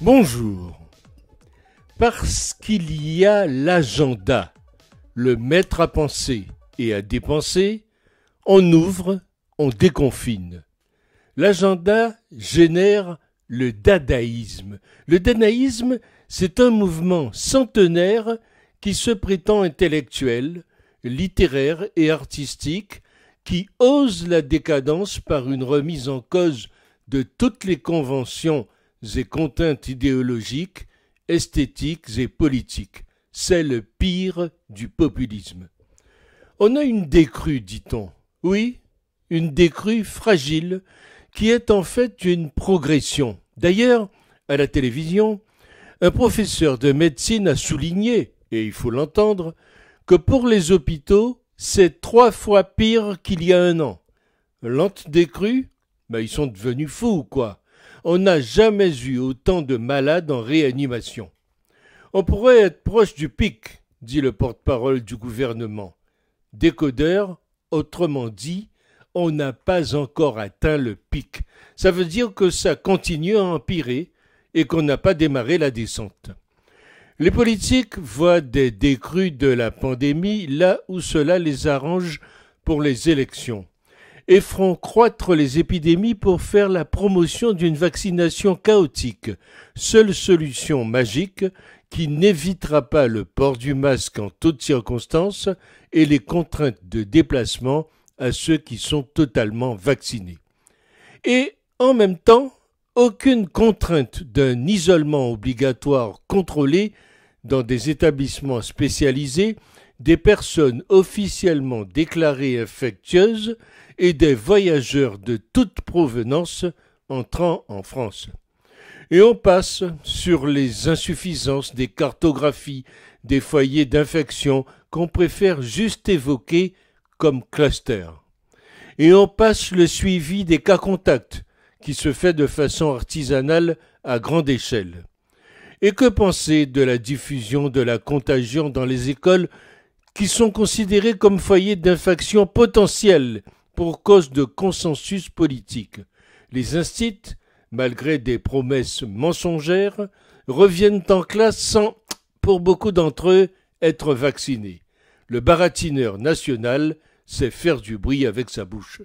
Bonjour. Parce qu'il y a l'agenda, le maître à penser et à dépenser, on ouvre, on déconfine. L'agenda génère le dadaïsme. Le dadaïsme, c'est un mouvement centenaire qui se prétend intellectuel, littéraire et artistique qui ose la décadence par une remise en cause de toutes les conventions et contraintes idéologiques, esthétiques et politiques. C'est le pire du populisme. On a une décrue, dit-on. Oui, une décrue fragile qui est en fait une progression. D'ailleurs, à la télévision, un professeur de médecine a souligné, et il faut l'entendre, que pour les hôpitaux, c'est trois fois pire qu'il y a un an. L'ente décrue ben, Ils sont devenus fous, quoi. On n'a jamais eu autant de malades en réanimation. On pourrait être proche du pic, dit le porte-parole du gouvernement. Décodeur, autrement dit, on n'a pas encore atteint le pic. Ça veut dire que ça continue à empirer et qu'on n'a pas démarré la descente. Les politiques voient des décrues de la pandémie là où cela les arrange pour les élections et feront croître les épidémies pour faire la promotion d'une vaccination chaotique, seule solution magique qui n'évitera pas le port du masque en toutes circonstances et les contraintes de déplacement à ceux qui sont totalement vaccinés. Et en même temps, aucune contrainte d'un isolement obligatoire contrôlé dans des établissements spécialisés des personnes officiellement déclarées infectieuses et des voyageurs de toute provenance entrant en France. Et on passe sur les insuffisances des cartographies des foyers d'infection qu'on préfère juste évoquer comme clusters. Et on passe le suivi des cas contacts qui se fait de façon artisanale à grande échelle. Et que penser de la diffusion de la contagion dans les écoles qui sont considérées comme foyers d'infection potentiels pour cause de consensus politique Les instits, malgré des promesses mensongères, reviennent en classe sans, pour beaucoup d'entre eux, être vaccinés. Le baratineur national sait faire du bruit avec sa bouche.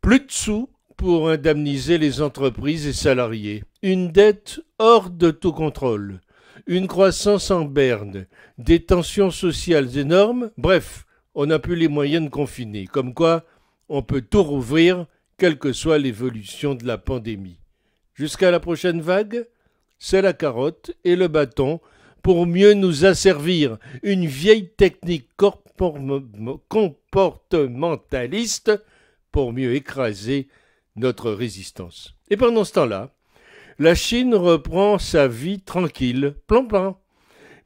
Plus de sous pour indemniser les entreprises et salariés une dette hors de tout contrôle, une croissance en berne, des tensions sociales énormes, bref, on n'a plus les moyens de confiner, comme quoi on peut tout rouvrir, quelle que soit l'évolution de la pandémie. Jusqu'à la prochaine vague, c'est la carotte et le bâton pour mieux nous asservir, une vieille technique comportementaliste pour mieux écraser notre résistance. Et pendant ce temps-là, la Chine reprend sa vie tranquille, plan-plan.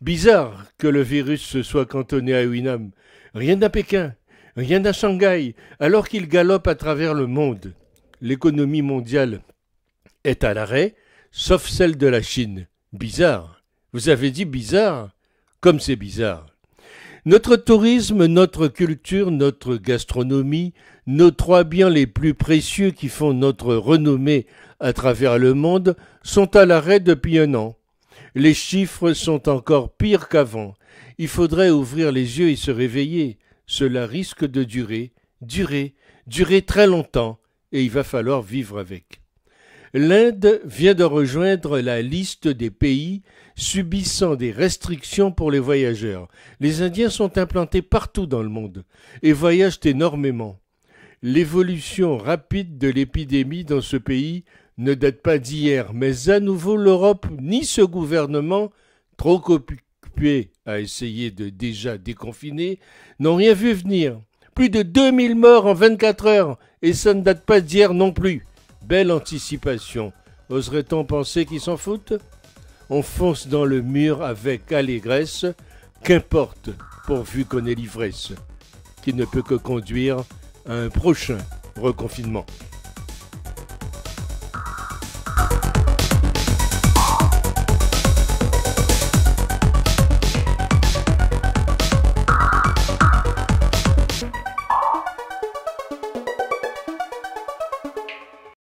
Bizarre que le virus se soit cantonné à Winam. Rien à Pékin, rien à Shanghai, alors qu'il galope à travers le monde. L'économie mondiale est à l'arrêt, sauf celle de la Chine. Bizarre. Vous avez dit bizarre Comme c'est bizarre. Notre tourisme, notre culture, notre gastronomie, nos trois biens les plus précieux qui font notre renommée à travers le monde sont à l'arrêt depuis un an. Les chiffres sont encore pires qu'avant. Il faudrait ouvrir les yeux et se réveiller. Cela risque de durer, durer, durer très longtemps, et il va falloir vivre avec l'Inde vient de rejoindre la liste des pays subissant des restrictions pour les voyageurs. Les Indiens sont implantés partout dans le monde et voyagent énormément. L'évolution rapide de l'épidémie dans ce pays ne date pas d'hier, mais à nouveau l'Europe ni ce gouvernement, trop occupé à essayer de déjà déconfiner, n'ont rien vu venir. Plus de 2000 morts en 24 heures, et ça ne date pas d'hier non plus. Belle anticipation. Oserait-on penser qu'ils s'en foutent On fonce dans le mur avec allégresse, qu'importe, pourvu qu'on ait l'ivresse, qui ne peut que conduire à un prochain reconfinement.